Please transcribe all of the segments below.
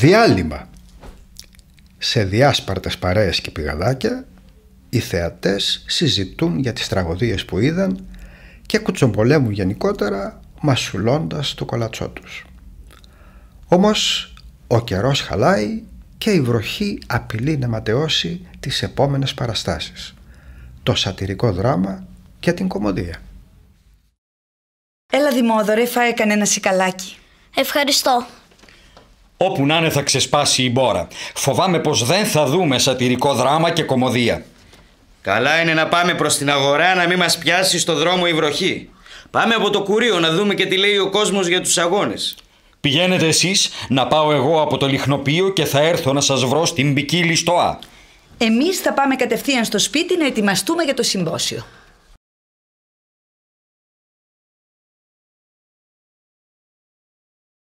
Διάλειμμα. Σε διάσπαρτες παρέες και πηγαδάκια οι θεατές συζητούν για τις τραγωδίες που είδαν και κουτσομπολεύουν γενικότερα μασουλώντας το κολατσό τους. Όμως ο καιρός χαλάει και η βροχή απειλεί να ματαιώσει τις επόμενες παραστάσεις. Το σατυρικό δράμα και την κομμωδία. Έλα Δημόδωρε, φάει κανένα σικαλάκι. Ευχαριστώ. Όπου να είναι θα ξεσπάσει η μπόρα. Φοβάμαι πως δεν θα δούμε σατυρικό δράμα και κομμωδία. Καλά είναι να πάμε προς την αγορά να μην μας πιάσει στο δρόμο η βροχή. Πάμε από το κουρίο να δούμε και τι λέει ο κόσμος για τους αγώνες. Πηγαίνετε εσείς, να πάω εγώ από το λιχνοπείο και θα έρθω να σας βρω στην ποικίλη στοά. Εμείς θα πάμε κατευθείαν στο σπίτι να ετοιμαστούμε για το συμπόσιο.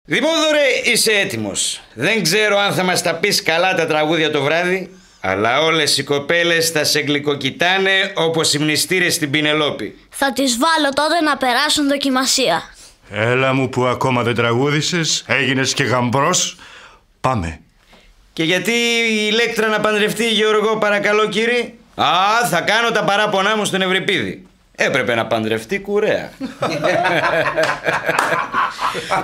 Δημόδωρε, λοιπόν, είσαι έτοιμος. Δεν ξέρω αν θα μας τα πεις καλά τα τραγούδια το βράδυ, αλλά όλες οι κοπέλες θα σε γλυκοκοιτάνε όπως οι μνηστήρες στην Πινελόπη. Θα τις βάλω τότε να περάσουν δοκιμασία. Έλα μου που ακόμα δεν τραγούδησες, έγινες και γαμπρός. Πάμε. Και γιατί η Ηλέκτρα να παντρευτεί Γεωργό παρακαλώ κύριε. Α, θα κάνω τα παράπονά μου στον Ευρυπίδη. Έπρεπε να παντρευτεί κουρέα.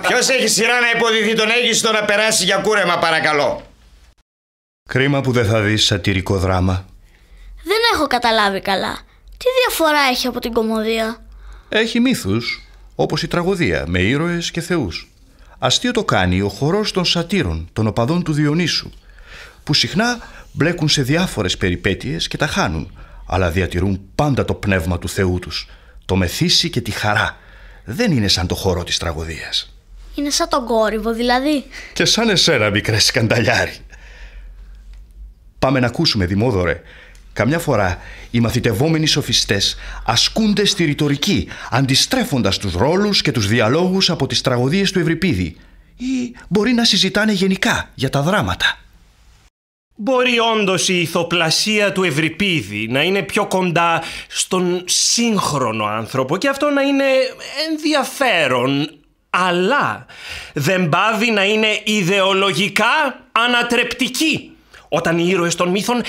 Ποιος έχει σειρά να υποδηθεί τον Αίγυπτο να περάσει για κούρεμα, παρακαλώ. Κρίμα που δεν θα δεις σατυρικό δράμα. Δεν έχω καταλάβει καλά. Τι διαφορά έχει από την κομμωδία. Έχει μύθους, όπως η τραγωδία, με ήρωες και θεούς. Αστείο το κάνει ο χορός των σατύρων, των οπαδών του Διονύσου, που συχνά μπλέκουν σε διάφορες περιπέτειες και τα χάνουν, αλλά διατηρούν πάντα το πνεύμα του Θεού τους, το μεθύσι και τη χαρά δεν είναι σαν το χώρο της τραγωδίας. Είναι σαν τον κόρυβο δηλαδή. Και σαν εσένα μικρέ σκανταλιάρι. Πάμε να ακούσουμε Δημόδωρε. Καμιά φορά οι μαθητευόμενοι σοφιστές ασκούνται στη ρητορική αντιστρέφοντας τους ρόλους και τους διαλόγους από τις τραγωδίες του Ευρυπίδη ή μπορεί να συζητάνε γενικά για τα δράματα. Μπορεί όντως η ηθοπλασία του Ευρυπίδη να είναι πιο κοντά στον σύγχρονο άνθρωπο και αυτό να είναι ενδιαφέρον, αλλά δεν πάβει να είναι ιδεολογικά ανατρεπτική όταν οι ήρωες των μύθων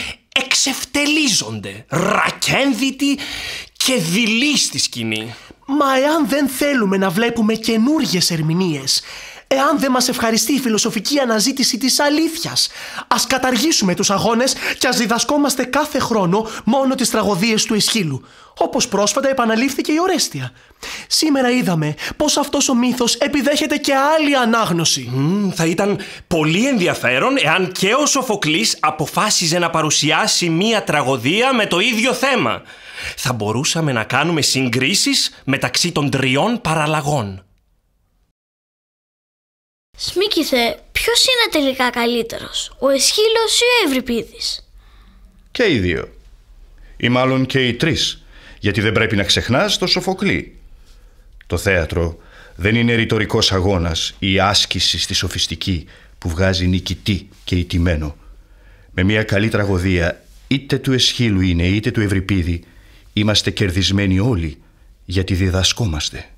εξευτελίζονται, ρακένδυτοι και δειλοί στη σκηνή. Μα εάν δεν θέλουμε να βλέπουμε καινούργιες ερμηνείες, εάν δεν μας ευχαριστεί η φιλοσοφική αναζήτηση της αλήθειας. Ας καταργήσουμε τους αγώνες και ας διδασκόμαστε κάθε χρόνο μόνο τις τραγωδίες του Ισχύλου, όπως πρόσφατα επαναλήφθηκε η Ορέστια. Σήμερα είδαμε πως αυτός ο μύθος επιδέχεται και άλλη ανάγνωση. θα ήταν πολύ ενδιαφέρον εάν και ο Σοφοκλής αποφάσιζε να παρουσιάσει μία τραγωδία με το ίδιο θέμα. Θα μπορούσαμε να κάνουμε συγκρίσεις μεταξύ των τριών παραλλαγών. Σμίκηθε, ποιος είναι τελικά καλύτερος, ο Εσχύλο ή ο Ευρυπίδης. Και οι δύο. Ή μάλλον και οι τρεις, γιατί δεν πρέπει να ξεχνάς το Σοφοκλή. Το θέατρο δεν είναι ρητορικός αγώνας ή άσκηση στη σοφιστική που βγάζει νικητή και ιτημένο. Με μια καλή τραγωδία, είτε του Εσχύλου είναι είτε του Ευρυπίδη, είμαστε κερδισμένοι όλοι γιατί διδασκόμαστε.